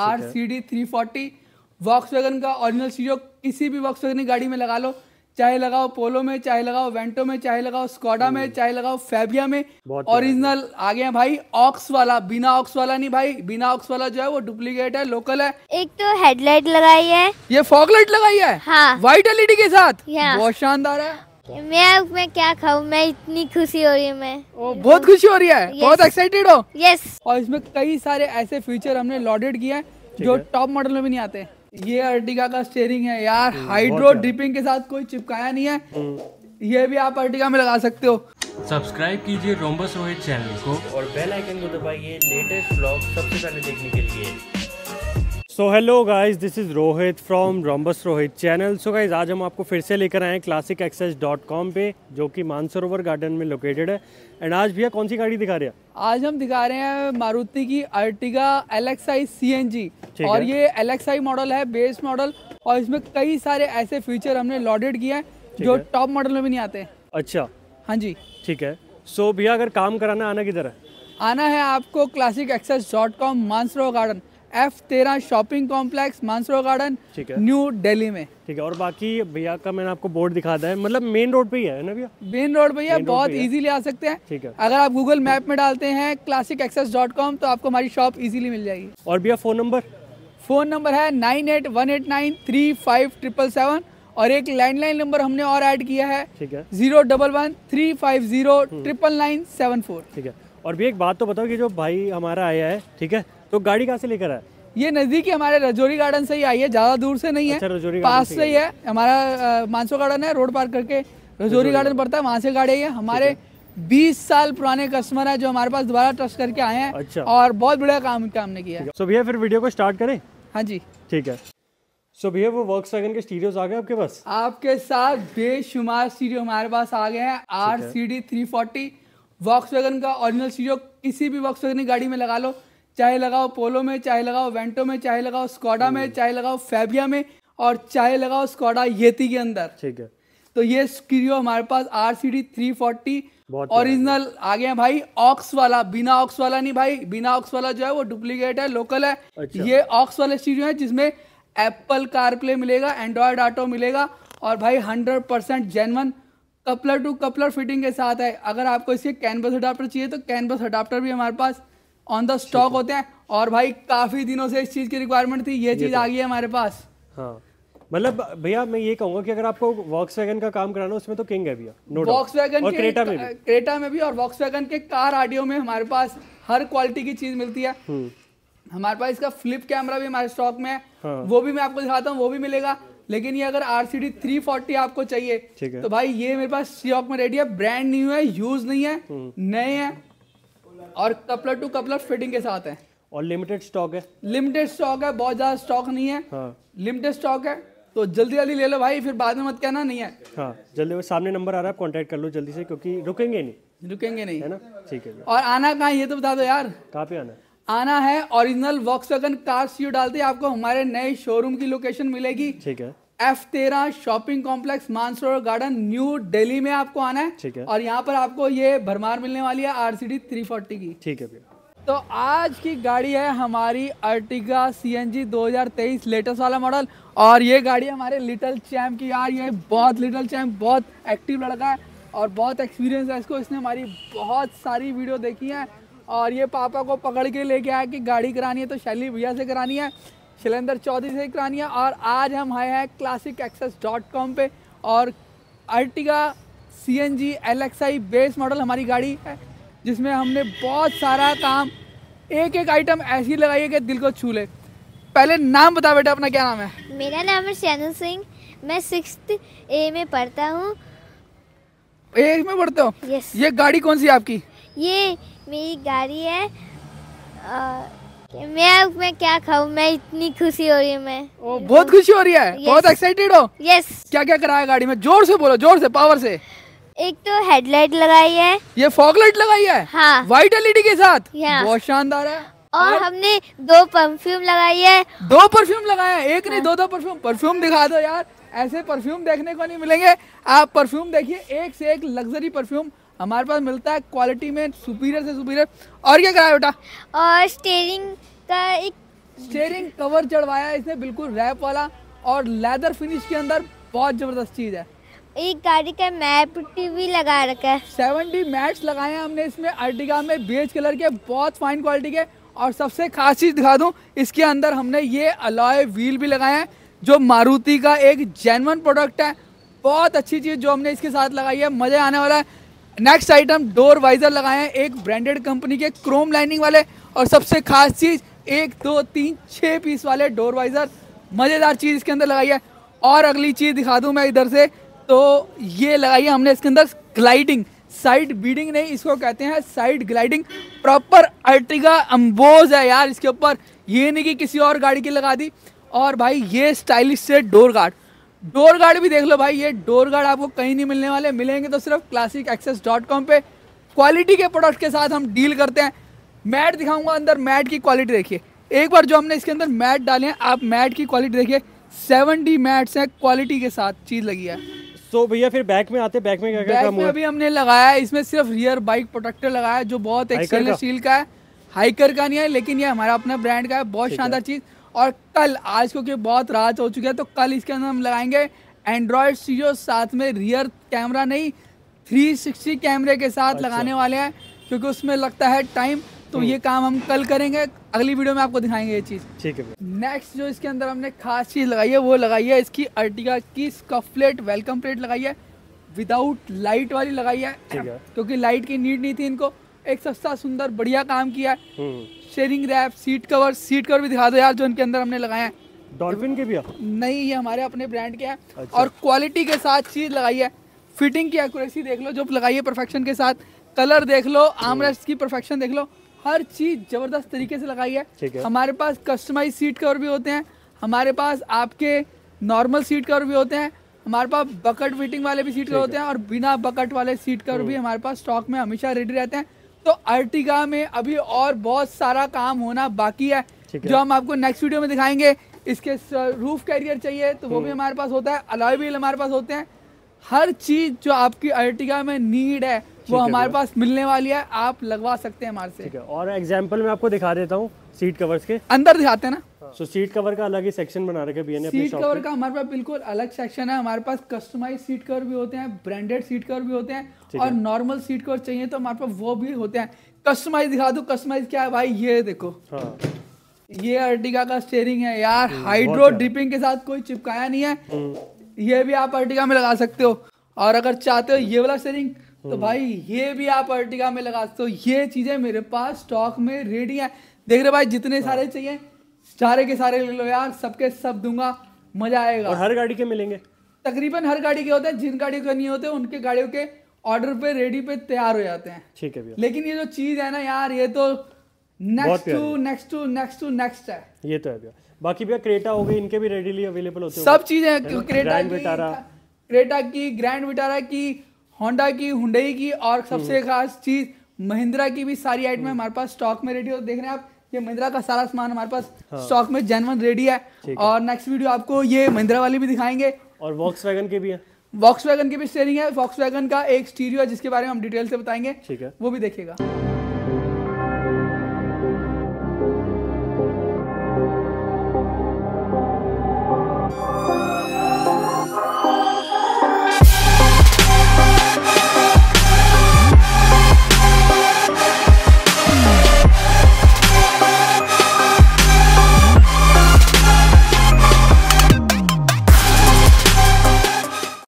Are C D three forty Volkswagen का original सीजो किसी भी वॉक्स वैगन की गाड़ी में लगा लो चाहे लगाओ पोलो में चाहे लगाओ वेंटो में चाहे लगाओ स्कॉडा में हम्म। चाहे लगाओ फेबिया में ओरिजिनल आ गया भाई ऑक्स वाला बिना ऑक्स वाला नहीं भाई बिना ऑक्स वाला जो है वो डुप्लीकेट है लोकल है एक तो हेडलाइट लगाई है ये फॉग लाइट लगाई है हाँ। व्हाइट एलईडी के साथ बहुत शानदार है मैं मैं क्या खाऊं मैं इतनी खुशी हो रही है मैं ओ, बहुत खुशी हो रही है yes. बहुत एक्साइटेड हो यस yes. और इसमें कई सारे ऐसे फीचर हमने लॉडेड किए हैं जो टॉप मॉडल में भी नहीं आते ये अर्टिका का स्टेयरिंग है यार हाइड्रो ड्रिपिंग के साथ कोई चिपकाया नहीं है हम्म। ये भी आप अर्टिका में लगा सकते हो सब्सक्राइब कीजिए रोमबस रोहित चैनल को और बेल आइकन को दबाइए लेटेस्ट ब्लॉग सबसे पहले देखने के लिए so hello guys this is Rohit from Rhombus Rohit channel so guys आज हम आपको फिर से लेकर आए हैं क्लासिक एक्सेस डॉट कॉम पे जो कि मानसरोवर गार्डन में लोकेटेड है एंड आज भैया कौन सी गाड़ी दिखा रहे हैं आज हम दिखा रहे हैं मारुति की Ertiga L X I C N G और ये एल एक्स आई मॉडल है बेस मॉडल और इसमें कई सारे ऐसे फीचर हमने लॉडेड किए हैं जो टॉप मॉडल में भी नहीं आते अच्छा हाँ जी ठीक है सो भैया अगर काम कराना आना किधर है आना है आपको Classic Access dot com Mansarovar Garden F तेरह shopping complex Mansarovar Garden New Delhi में ठीक है और बाकी भैया का मैंने आपको बोर्ड दिखा दिया है मतलब मेन रोड पे ही है ना भैया मेन रोड पे ही है बहुत इजीली आ सकते हैं ठीक है अगर आप गूगल मैप में डालते हैं क्लासिक एक्सेस डॉट कॉम तो आपको हमारी शॉप इजीली मिल जाएगी और भैया फ़ोन नंबर फ़ोन नंबर है nine eight one eight nine three five triple seven और एक लैंडलाइन नंबर हमने और ऐड किया है ठीक है zero double one three five zero triple nine seven four ठीक है और भी एक बात तो बताओ कि जो भाई हमारा आया है ठीक है तो गाड़ी कहाँ से लेकर आए ये नज़दीक ही हमारे रजौरी गार्डन से ही आई है ज़्यादा दूर से नहीं है अच्छा, है पास से ही है हमारा मानसो गार्डन है रोड पार करके रजौरी गार्डन पड़ता है वहाँ से गाड़ी आई है हमारे 20 साल पुराने कस्टमर है जो हमारे पास दोबारा ट्रस्ट करके आए हैं अच्छा। और बहुत बढ़िया काम ने किया है सो भैया फिर वीडियो को स्टार्ट करें हाँ जी ठीक है सो भैया वो वर्क के स्टीरियोज आ गए आपके पास आपके साथ बेशुमार स्टीरियो हमारे पास आ गए हैं R C D three forty का ओरिजिनल स्टीरियो किसी भी वर्क की गाड़ी में लगा लो चाहे लगाओ पोलो में चाहे लगाओ वेंटो में चाहे लगाओ स्कॉडा में हम्म। चाहे लगाओ फेबिया में और चाहे लगाओ स्कॉडा येती के अंदर ठीक है तो ये स्क्रियो हमारे पास R C D three forty original आ गया भाई ऑक्स वाला बिना ऑक्स वाला नहीं भाई बिना ऑक्स वाला जो है वो डुप्लीकेट है लोकल है अच्छा। ये ऑक्स वाला स्टीरियो है जिसमें एप्पल कारप्ले मिलेगा एंड्रॉयड ऑटो मिलेगा और भाई hundred percent genuine coupler to coupler fitting के साथ है अगर आपको इसके कैनवस अडाप्टर चाहिए तो कैनवस अडाप्टर भी हमारे पास ऑन द स्टॉक होते हैं और भाई काफी दिनों से इस चीज की रिक्वायरमेंट थी ये चीज तो आ गई है हमारे पास हाँ मतलब भैया मैं ये कहूंगा कि अगर आपको वॉक्स वैगन का काम कराना उसमें तो किंग है भैया नो वॉक्स वैगन और क्रेटा में भी क्रेटा में भी और वॉक्स वैगन के कार आडियो में हमारे पास हर क्वालिटी की चीज मिलती है हम्म। हमारे पास इसका फ्लिप कैमरा भी हमारे स्टॉक में है हाँ। वो भी मैं आपको दिखाता हूँ वो भी मिलेगा लेकिन ये अगर R C D three forty आपको चाहिए तो भाई ये मेरे पास स्टॉक में रेडी है ब्रांड न्यू है यूज नहीं है हम्म। नए हैं और कपलर टू कपलर फिटिंग के साथ है और लिमिटेड स्टॉक है लिमिटेड स्टॉक है बहुत ज्यादा स्टॉक नहीं है लिमिटेड हाँ। स्टॉक है तो जल्दी जल्दी ले लो भाई फिर बाद में मत कहना नहीं है हाँ जल्दी वो सामने नंबर आ रहा है आप कर लो जल्दी से क्योंकि रुकेंगे नहीं रुकेंगे नहीं है ना ठीक है और आना कहाँ ये तो बता दो यार कहाँ पे आना आना है ओरिजिनल वॉक्सवैगन कार्स यू डालते आपको हमारे नए शोरूम की लोकेशन मिलेगी ठीक है एफ तेरह shopping complex Mansarovar Garden New Delhi में आपको आना है ठीक है और यहाँ पर आपको ये भरमार मिलने वाली है R C D three forty की ठीक है भैया तो आज की गाड़ी है हमारी अर्टिगा सी एन जी दो हजार तेईस लेटेस्ट वाला मॉडल और ये गाड़ी हमारे लिटल चैम्प की यार ये बहुत लिटल चैम्प बहुत एक्टिव लड़का है और बहुत एक्सपीरियंस है इसको इसने हमारी बहुत सारी वीडियो देखी है और ये पापा को पकड़ के लेके आया कि गाड़ी करानी है तो शैली भैया से करानी है शैलेंद्र चौधरी से करानिया और आज हम आए हैं क्लासिक एक्सेस डॉट कॉम पर और Ertiga C N G L X I base model हमारी गाड़ी है जिसमें हमने बहुत सारा काम एक एक आइटम ऐसी लगाई है कि दिल को छू ले पहले नाम बता बेटा अपना क्या नाम है मेरा नाम है श्यानू सिंह मैं सिक्स ए में पढ़ता हूँ ए में पढ़ता हूँ ये गाड़ी कौन सी है आपकी ये मेरी गाड़ी है आ... मैं मैं क्या खाऊ मैं इतनी खुशी हो रही है मैं ओ, बहुत खुशी हो रही है yes. बहुत एक्साइटेड हो यस yes. क्या क्या कराया गाड़ी में जोर से बोलो जोर से पावर से एक तो हेडलाइट लगाई है ये फॉग लाइट लगाई है हाँ व्हाइट एलईडी के साथ बहुत शानदार है और, हमने दो परफ्यूम लगाई है दो परफ्यूम लगाया एक नहीं हाँ। दो दो परफ्यूम परफ्यूम दिखा दो यार ऐसे परफ्यूम देखने को नहीं मिलेंगे आप परफ्यूम देखिए एक से एक लग्जरी परफ्यूम हमारे पास मिलता है क्वालिटी में सुपीरियर से सुपीरियर और क्या कराया बेटा और स्टेयरिंग का एक स्टेरिंग कवर चढ़वाया इसने बिल्कुल रैप वाला और लेदर फिनिश के अंदर बहुत ज़बरदस्त चीज़ है एक गाड़ी का मैप भी लगा रखा है सेवेंटी मैट्स लगाए हैं हमने इसमें अर्टिगा में बेज कलर के बहुत फाइन क्वालिटी के और सबसे खास चीज़ दिखा दू इसके अंदर हमने ये अलॉय व्हील भी लगाए हैं जो मारुति का एक जेनवन प्रोडक्ट है बहुत अच्छी चीज़ जो हमने इसके साथ लगाई है मजा आने वाला है नेक्स्ट आइटम डोर वाइजर लगाए हैं एक ब्रांडेड कंपनी के क्रोम लाइनिंग वाले और सबसे खास चीज़ एक दो तीन छः पीस वाले डोर वाइजर मज़ेदार चीज़ इसके अंदर लगाई है और अगली चीज़ दिखा दूँ मैं इधर से तो ये लगाई है हमने इसके अंदर ग्लाइडिंग साइड बीडिंग नहीं इसको कहते हैं साइड ग्लाइडिंग प्रॉपर अर्टिगा अम्बोज है यार इसके ऊपर ये नहीं कि किसी और गाड़ी की लगा दी और भाई ये स्टाइलिश से डोर गार्ड डोर गार्ड भी देख लो भाई ये डोर गार्ड आपको कहीं नहीं मिलने वाले मिलेंगे तो सिर्फ क्लासिक एक्सेस डॉट कॉम पे क्वालिटी के प्रोडक्ट के साथ हम डील करते हैं मैट दिखाऊंगा अंदर मैट की क्वालिटी देखिए एक बार जो हमने इसके अंदर मैट डाले हैं आप मैट की क्वालिटी देखिए सेवन डी मैट्स हैं क्वालिटी के साथ चीज़ लगी है सो so, भैया फिर बैक में आते बैक में क्या बैक में अभी हमने लगाया इसमें सिर्फ रियर बाइक प्रोटेक्टर लगाया जो बहुत एक्सेलेंट स्टील का है हाइकर का नहीं है लेकिन ये हमारा अपना ब्रांड का है बहुत शानदार चीज़ और कल आज क्योंकि बहुत रात हो चुकी है तो कल इसके अंदर हम लगाएंगे एंड्रॉयड स्टीरियो साथ में रियर कैमरा नहीं 360 कैमरे के साथ अच्छा। लगाने वाले हैं क्योंकि उसमें लगता है टाइम तो हम्म। ये काम हम कल करेंगे अगली वीडियो में आपको दिखाएंगे ये चीज़ ठीक है नेक्स्ट जो इसके अंदर हमने खास चीज़ लगाई है वो लगाई है इसकी अर्टिगा की स्कफलेट वेलकम प्लेट लगाई है विदाउट लाइट वाली लगाई है क्योंकि लाइट की नीड नहीं थी इनको एक सस्ता सुंदर बढ़िया काम किया है हम्म। शेयरिंग wrap seat cover seat cover भी दिखा दो यार जो इनके अंदर हमने लगाए हैं डॉल्फिन के भी है? नहीं ये हमारे अपने ब्रांड के हैं अच्छा। और क्वालिटी के साथ चीज लगाई है फिटिंग की एक्यूरेसी देख लो जो लगाई है परफेक्शन के साथ कलर देख लो आमरेस्ट हम्म। की परफेक्शन देख लो हर चीज जबरदस्त तरीके से लगाई है, है। हमारे पास कस्टमाइज सीट कवर भी होते हैं हमारे पास आपके नॉर्मल सीट कवर भी होते हैं हमारे पास बकट फिटिंग वाले भी सीट कवर होते हैं और बिना बकट वाले सीट कवर भी हम्म। हमारे पास स्टॉक में हमेशा रेडी रहते हैं तो अर्टिगा में अभी और बहुत सारा काम होना बाकी है जो हम आपको नेक्स्ट वीडियो में दिखाएंगे इसके रूफ कैरियर चाहिए तो वो भी हम्म। हमारे पास होता है अलॉय व्हील हमारे पास होते हैं हर चीज जो आपकी अर्टिगा में नीड है वो हमारे पास मिलने वाली है आप लगवा सकते हैं हमारे से और एग्जाम्पल मैं आपको दिखा देता हूँ सीट कवर्स के अंदर दिखाते हैं ना सो सीट कवर का अलग ही सेक्शन बना रखे रखा है सीट कवर का हमारे पास बिल्कुल अलग सेक्शन है हमारे पास कस्टमाइज सीट कवर भी होते हैं ब्रांडेड सीट कवर भी होते हैं और नॉर्मल सीट कवर चाहिए तो हमारे पास वो भी होते हैं कस्टमाइज दिखा दो कस्टमाइज क्या है भाई ये देखो हाँ। ये अर्टिका का स्टेयरिंग है यार हाइड्रो हम्म, ड्रिपिंग के साथ कोई चिपकाया नहीं है हम्म। ये भी आप अर्टिका में लगा सकते हो और अगर चाहते हो ये वाला स्टेयरिंग तो हम्म। भाई ये भी आप अर्टिका में लगा सकते हो ये चीजें मेरे पास स्टॉक में रेडी है देख रहे भाई जितने हाँ। सारे चाहिए सारे के सारे ले लो यार सबके सब दूंगा मजा आएगा और हर गाड़ी के मिलेंगे तकरीबन हर गाड़ी के होते हैं जिन गाड़ियों के नहीं होते उनके गाड़ियों के ऑर्डर पे रेडी पे तैयार हो जाते हैं ठीक है लेकिन ये जो चीज है ना यार ये तो next to next to next to next है ये तो है भैया बाकी भैया क्रेटा हो गई इनके भी रेडीली अवेलेबल होते हैं सब चीजें क्रेटा विटारा क्रेटा की ग्रैंड विटारा की होंडा की हुडई की और सबसे हम्म। खास चीज महिंद्रा की भी सारी आइटम हम्म। हमारे पास स्टॉक में रेडी हो देख रहे हैं आप ये महिंद्रा का सारा सामान हमारे पास स्टॉक हाँ। में जेनवन रेडी है और नेक्स्ट वीडियो आपको ये महिंद्रा वाली भी दिखाएंगे और वॉक्स वैगन के भी है वॉक्स वैगन की भी स्टेयरिंग है वॉक्स वैगन का एक स्टीरियो है जिसके बारे में हम डिटेल से बताएंगे ठीक है वो भी देखिएगा